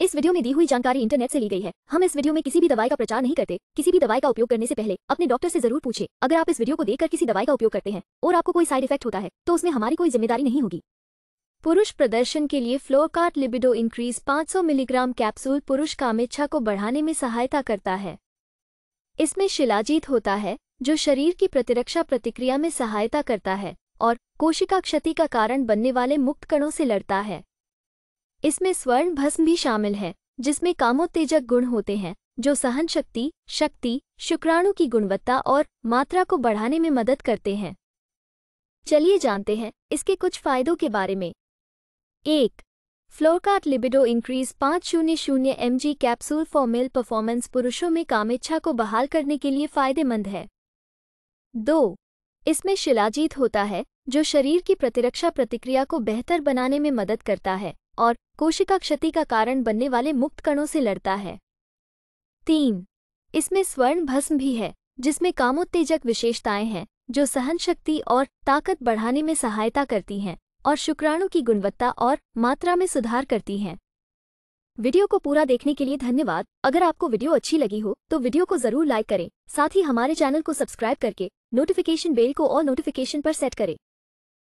इस वीडियो में दी हुई जानकारी इंटरनेट से ली गई है हम इस वीडियो में किसी भी दवाई का प्रचार नहीं करते किसी भी दवाई का उपयोग करने से पहले अपने डॉक्टर से जरूर पूछे अगर आप इस वीडियो को देखकर किसी दवाई का उपयोग करते हैं और आपको कोई साइड इफेक्ट होता है तो उसमें हमारी कोई जिम्मेदारी नहीं होगी पुरुष प्रदर्शन के लिए फ्लोरकार्ट लिबिडो इंक्रीज पांच मिलीग्राम कैप्सूल पुरुष कामेच्छा को बढ़ाने में सहायता करता है इसमें शिलाजीत होता है जो शरीर की प्रतिरक्षा प्रतिक्रिया में सहायता करता है और कोशिका क्षति का कारण बनने वाले मुक्त कणों से लड़ता है इसमें स्वर्ण भस्म भी शामिल है जिसमें कामोत्तेजक गुण होते हैं जो सहन शक्ति शक्ति शुक्राणु की गुणवत्ता और मात्रा को बढ़ाने में मदद करते हैं चलिए जानते हैं इसके कुछ फायदों के बारे में एक फ्लोरकार्ट लिबिडो इंक्रीज पाँच शून्य शून्य M G capsule for male performance पुरुषों में कामेच्छा को बहाल करने के लिए फायदेमंद है दो इसमें शिलाजीत होता है जो शरीर की प्रतिरक्षा प्रतिक्रिया को बेहतर बनाने में मदद करता है और कोशिका क्षति का कारण बनने वाले मुक्त कणों से लड़ता है तीन इसमें स्वर्ण भस्म भी है जिसमें कामोत्तेजक विशेषताएं हैं जो सहन शक्ति और ताकत बढ़ाने में सहायता करती हैं और शुक्राणु की गुणवत्ता और मात्रा में सुधार करती हैं वीडियो को पूरा देखने के लिए धन्यवाद अगर आपको वीडियो अच्छी लगी हो तो वीडियो को जरूर लाइक करें साथ ही हमारे चैनल को सब्सक्राइब करके नोटिफिकेशन बेल को और नोटिफिकेशन पर सेट करें